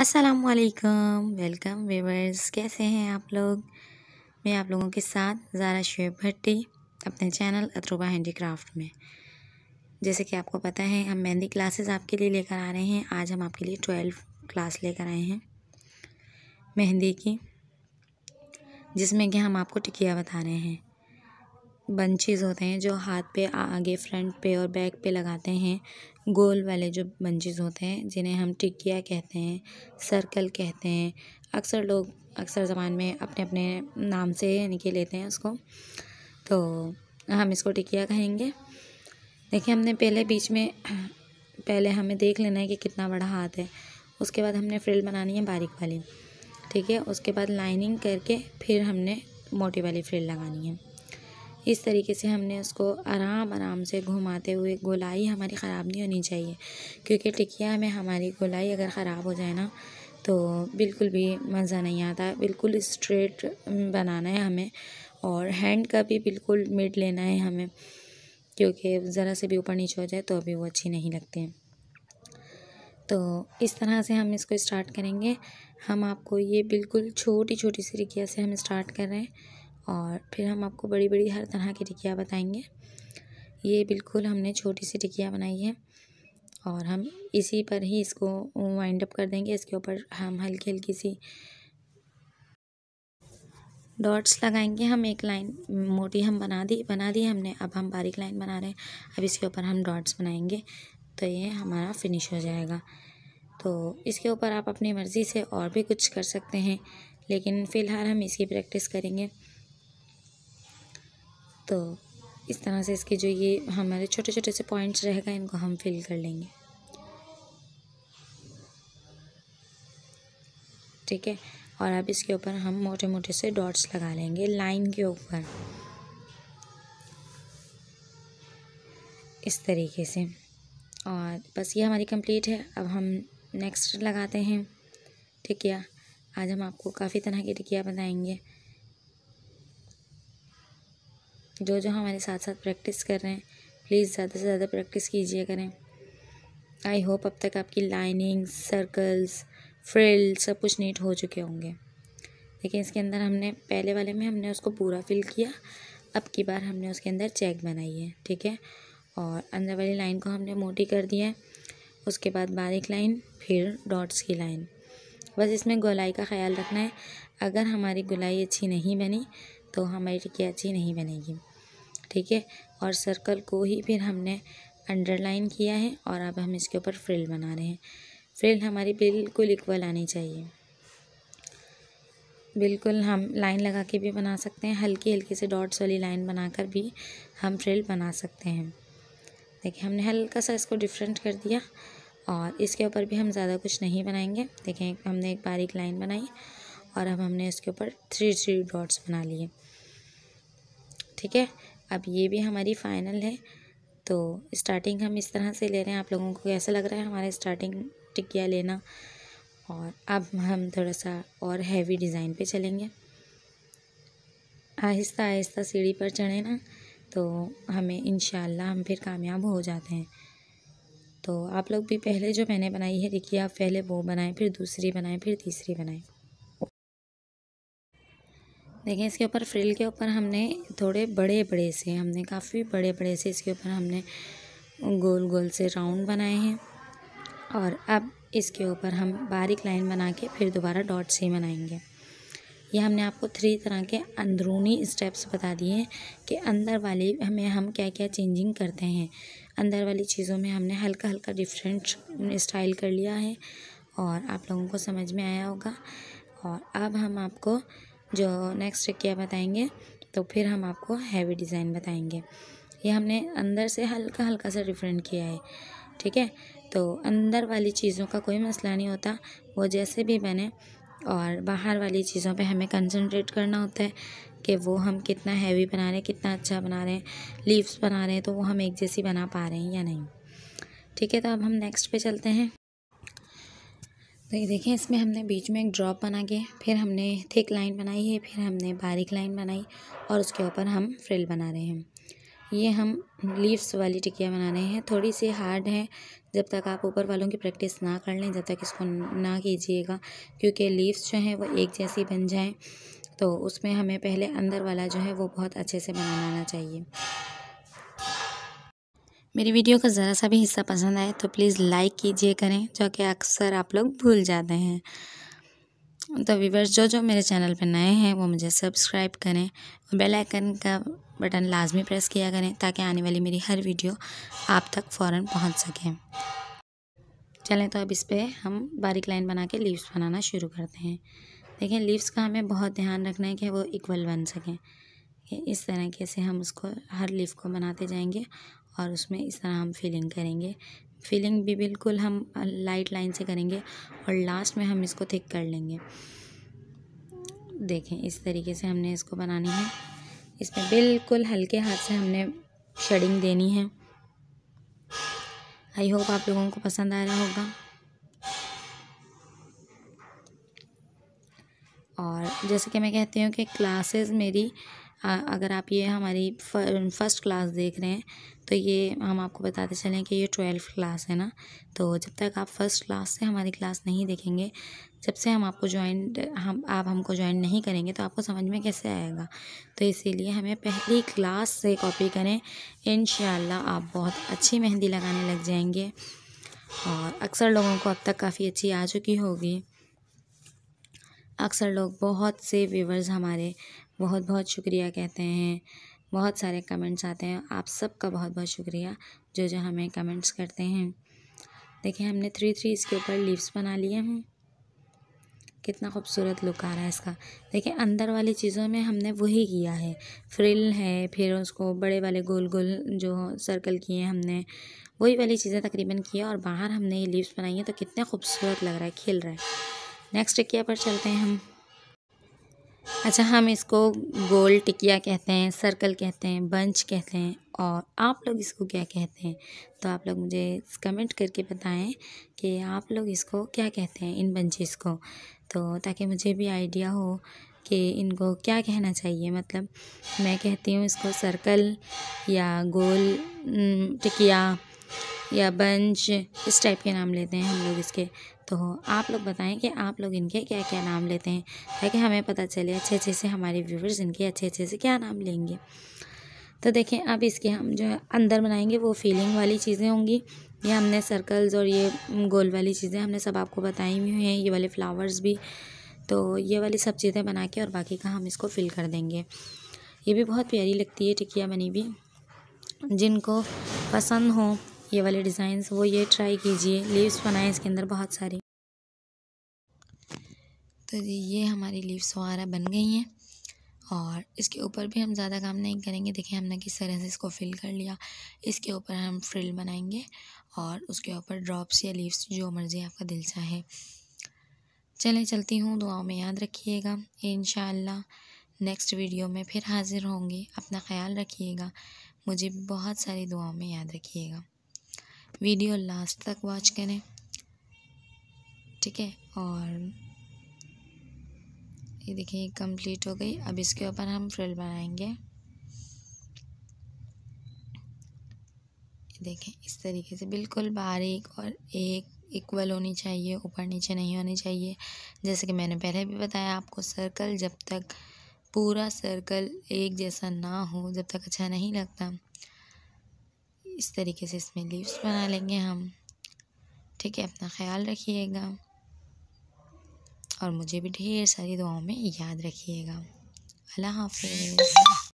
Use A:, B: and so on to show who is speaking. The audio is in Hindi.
A: अस्सलाम वेलकम व्यूवर्स कैसे हैं आप लोग मैं आप लोगों के साथ ज़ारा शेब भट्टी अपने चैनल अतरूबा हैंडीक्राफ्ट में जैसे कि आपको पता है हम मेहंदी क्लासेस आपके लिए लेकर आ रहे हैं आज हम आपके लिए ट्वेल्व क्लास लेकर आए हैं मेहंदी की जिसमें कि हम आपको टिकिया बता रहे हैं बंचेज़ होते हैं जो हाथ पे आगे फ्रंट पे और बैक पे लगाते हैं गोल वाले जो बंचेज़ होते हैं जिन्हें हम टिकिया कहते हैं सर्कल कहते हैं अक्सर लोग अक्सर ज़बान में अपने अपने नाम से यानी कि लेते हैं उसको तो हम इसको टिकिया कहेंगे देखिए हमने पहले बीच में पहले हमें देख लेना है कि कितना बड़ा हाथ है उसके बाद हमने फ्रिल बनानी है बारीक वाली ठीक है उसके बाद लाइनिंग करके फिर हमने मोटी वाली फ्रिल लगानी है इस तरीके से हमने उसको आराम आराम से घुमाते हुए गोलाई हमारी ख़राब नहीं होनी चाहिए क्योंकि टिकिया में हमारी गोलाई अगर ख़राब हो जाए ना तो बिल्कुल भी मज़ा नहीं आता बिल्कुल स्ट्रेट बनाना है हमें और हैंड का भी बिल्कुल मिड लेना है हमें क्योंकि ज़रा से भी ऊपर नीचे हो जाए तो अभी वो अच्छी नहीं लगती हैं तो इस तरह से हम इसको स्टार्ट करेंगे हम आपको ये बिल्कुल छोटी छोटी सी रिकिया से हम स्टार्ट कर रहे हैं और फिर हम आपको बड़ी बड़ी हर तरह की टिकिया बताएंगे ये बिल्कुल हमने छोटी सी टिकिया बनाई है और हम इसी पर ही इसको वाइंड अप कर देंगे इसके ऊपर हम हल्की हल्की सी डॉट्स लगाएंगे हम एक लाइन मोटी हम बना दी बना दी हमने अब हम बारीक लाइन बना रहे हैं अब इसके ऊपर हम डॉट्स बनाएंगे तो ये हमारा फिनिश हो जाएगा तो इसके ऊपर आप अपनी मर्ज़ी से और भी कुछ कर सकते हैं लेकिन फ़िलहाल हम इसकी प्रैक्टिस करेंगे तो इस तरह से इसके जो ये हमारे छोटे छोटे से पॉइंट्स रहेगा इनको हम फिल कर लेंगे ठीक है और अब इसके ऊपर हम मोटे मोटे से डॉट्स लगा लेंगे लाइन के ऊपर इस तरीके से और बस ये हमारी कंप्लीट है अब हम नेक्स्ट लगाते हैं ठीक है आज हम आपको काफ़ी तरह की टिकिया बताएंगे जो जो हमारे साथ साथ प्रैक्टिस कर रहे हैं प्लीज़ ज़्यादा से ज़्यादा प्रैक्टिस कीजिए करें आई होप अब तक आपकी लाइनिंग सर्कल्स फ्रिल सब कुछ नीट हो चुके होंगे लेकिन इसके अंदर हमने पहले वाले में हमने उसको पूरा फिल किया अब की बार हमने उसके अंदर चेक बनाई है ठीक है और अंदर वाली लाइन को हमने मोटी कर दिया है उसके बाद बारीक लाइन फिर डॉट्स की लाइन बस इसमें गोलाई का ख्याल रखना है अगर हमारी गोलाई अच्छी नहीं बनी तो हमारी टिकिया अच्छी नहीं बनेगी ठीक है और सर्कल को ही फिर हमने अंडरलाइन किया है और अब हम इसके ऊपर फ्रिल बना रहे हैं फ्रिल हमारी बिल्कुल इक्वल आनी चाहिए बिल्कुल हम लाइन लगा के भी बना सकते हैं हल्की हल्की से डॉट्स वाली लाइन बनाकर भी हम फ्रिल बना सकते हैं देखिए हमने हल्का सा इसको डिफरेंट कर दिया और इसके ऊपर भी हम ज़्यादा कुछ नहीं बनाएंगे देखें हमने एक बारीक लाइन बनाई और अब हमने इसके ऊपर थ्री थ्री डॉट्स बना लिए ठीक है अब ये भी हमारी फ़ाइनल है तो स्टार्टिंग हम इस तरह से ले रहे हैं आप लोगों को कैसा लग रहा है हमारा स्टार्टिंग टिकिया लेना और अब हम थोड़ा सा और हैवी डिज़ाइन पे चलेंगे आहिस्ता आहिस्ता सीढ़ी पर चढ़े ना तो हमें इन हम फिर कामयाब हो जाते हैं तो आप लोग भी पहले जो मैंने बनाई है देखिए आप पहले वो बनाएं फिर दूसरी बनाएं फिर तीसरी बनाएं देखिए इसके ऊपर फ्रिल के ऊपर हमने थोड़े बड़े बड़े से हमने काफ़ी बड़े बड़े से इसके ऊपर हमने गोल गोल से राउंड बनाए हैं और अब इसके ऊपर हम बारीक लाइन बना के फिर दोबारा डॉट से बनाएंगे ये हमने आपको थ्री तरह के अंदरूनी स्टेप्स बता दिए हैं कि अंदर वाली हमें हम क्या क्या चेंजिंग करते हैं अंदर वाली चीज़ों में हमने हल्का हल्का डिफरेंट स्टाइल कर लिया है और आप लोगों को समझ में आया होगा और अब हम आपको जो नेक्स्ट क्या बताएंगे तो फिर हम आपको हैवी डिज़ाइन बताएंगे ये हमने अंदर से हल्का हल्का सा डिफरेंट किया है ठीक है तो अंदर वाली चीज़ों का कोई मसला नहीं होता वो जैसे भी बने और बाहर वाली चीज़ों पे हमें कंसंट्रेट करना होता है कि वो हम कितना हैवी बना रहे हैं कितना अच्छा बना रहे हैं लीव्स बना रहे हैं तो वो हम एक जैसी बना पा रहे हैं या नहीं ठीक है तो अब हम नेक्स्ट पे चलते हैं तो ये देखें इसमें हमने बीच में एक ड्रॉप बना के फिर हमने थिक लाइन बनाई है फिर हमने बारीक लाइन बनाई और उसके ऊपर हम फ्रिल बना रहे हैं ये हम लीव्स वाली टिकिया बना रहे हैं थोड़ी सी हार्ड है जब तक आप ऊपर वालों की प्रैक्टिस ना कर लें जब तक इसको ना कीजिएगा क्योंकि लीव्स जो हैं वो एक जैसी बन जाएँ तो उसमें हमें पहले अंदर वाला जो है वो बहुत अच्छे से बनाना चाहिए मेरी वीडियो का ज़रा सा भी हिस्सा पसंद आए तो प्लीज़ लाइक कीजिए करें जो कि अक्सर आप लोग भूल जाते हैं तो व्यूवर्स जो जो मेरे चैनल पर नए हैं वो मुझे सब्सक्राइब करें और बेल आइकन का बटन लाजमी प्रेस किया करें ताकि आने वाली मेरी हर वीडियो आप तक फ़ौर पहुँच सकें चलें तो अब इस पर हम बारीक लाइन बना के लीव्स बनाना शुरू करते हैं देखें लीव्स का हमें बहुत ध्यान रखना है कि वो इक्वल बन सकें इस तरीके से हम उसको हर लीफ को बनाते जाएंगे और उसमें इस तरह हम फिलिंग करेंगे फिलिंग भी बिल्कुल हम लाइट लाइन से करेंगे और लास्ट में हम इसको थिक कर लेंगे देखें इस तरीके से हमने इसको बनानी है इसमें बिल्कुल हल्के हाथ से हमने शेडिंग देनी है आई होप आप लोगों को पसंद आ रहा होगा और जैसे कि मैं कहती हूँ कि क्लासेस मेरी अगर आप ये हमारी फ़र्स्ट क्लास देख रहे हैं तो ये हम आपको बताते चलें कि ये ट्वेल्थ क्लास है ना तो जब तक आप फर्स्ट क्लास से हमारी क्लास नहीं देखेंगे जब से हम आपको ज्वाइन हम आप हमको ज्वाइन नहीं करेंगे तो आपको समझ में कैसे आएगा तो इसीलिए हमें पहली क्लास से कॉपी करें इन आप बहुत अच्छी मेहंदी लगाने लग जाएंगे और अक्सर लोगों को अब तक काफ़ी अच्छी आ चुकी होगी अक्सर लोग बहुत से व्यूवर्स हमारे बहुत बहुत शुक्रिया कहते हैं बहुत सारे कमेंट्स आते हैं आप सबका बहुत बहुत शुक्रिया जो जो हमें कमेंट्स करते हैं देखिए हमने थ्री थ्री इसके ऊपर लीव्स बना लिए हैं कितना खूबसूरत लुक आ रहा है इसका देखिए अंदर वाली चीज़ों में हमने वही किया है फ्रिल है फिर उसको बड़े वाले गोल गोल जो सर्कल किए हमने वही वाली चीज़ें तकरीबन किया और बाहर हमने ये लीव्स बनाई हैं तो कितने खूबसूरत लग रहा है खिल रहा है नेक्स्ट क्या पर चलते हैं हम अच्छा हम इसको गोल टिकिया कहते हैं सर्कल कहते हैं बंच कहते हैं और आप लोग इसको क्या कहते हैं तो आप लोग मुझे कमेंट करके बताएं कि आप लोग इसको क्या कहते हैं इन बंचेस को तो ताकि मुझे भी आइडिया हो कि इनको क्या कहना चाहिए मतलब मैं कहती हूँ इसको सर्कल या गोल टिकिया या बंच इस टाइप के नाम लेते हैं हम लोग इसके तो आप लोग बताएं कि आप लोग इनके क्या क्या नाम लेते हैं ताकि हमें पता चले अच्छे अच्छे से हमारे व्यूवर्स इनके अच्छे अच्छे से क्या नाम लेंगे तो देखें अब इसके हम जो है अंदर बनाएंगे वो फीलिंग वाली चीज़ें होंगी ये हमने सर्कल्स और ये गोल वाली चीज़ें हमने सब आपको बताई हुई हैं ये वाले फ्लावर्स भी तो ये वाली सब चीज़ें बना के और बाकी का हम इसको फिल कर देंगे ये भी बहुत प्यारी लगती है टिकिया बनी भी जिनको पसंद हो ये वाले डिज़ाइंस वो ये ट्राई कीजिए लीव्स बनाएं इसके अंदर बहुत सारी तो जी ये हमारी लीव्स वग़ैरह बन गई हैं और इसके ऊपर भी हम ज़्यादा काम नहीं करेंगे देखिए हमने किस तरह से इसको फिल कर लिया इसके ऊपर हम फ्रिल बनाएंगे और उसके ऊपर ड्रॉप्स या लीव्स जो मर्ज़ी आपका दिल चाहे चले चलती हूँ दुआओं में याद रखिएगा इन नेक्स्ट वीडियो में फिर हाज़िर होंगे अपना ख्याल रखिएगा मुझे बहुत सारी दुआओं में याद रखिएगा वीडियो लास्ट तक वॉच करें ठीक है और ये देखिए कंप्लीट हो गई अब इसके ऊपर हम फ्रिल बनाएंगे देखें इस तरीके से बिल्कुल बारीक और एक इक्वल होनी चाहिए ऊपर नीचे नहीं होनी चाहिए जैसे कि मैंने पहले भी बताया आपको सर्कल जब तक पूरा सर्कल एक जैसा ना हो जब तक अच्छा नहीं लगता इस तरीके से इसमें लीव्स बना लेंगे हम ठीक है अपना ख्याल रखिएगा और मुझे भी ढेर सारी दुआओं में याद रखिएगा अल्लाह हाफिज़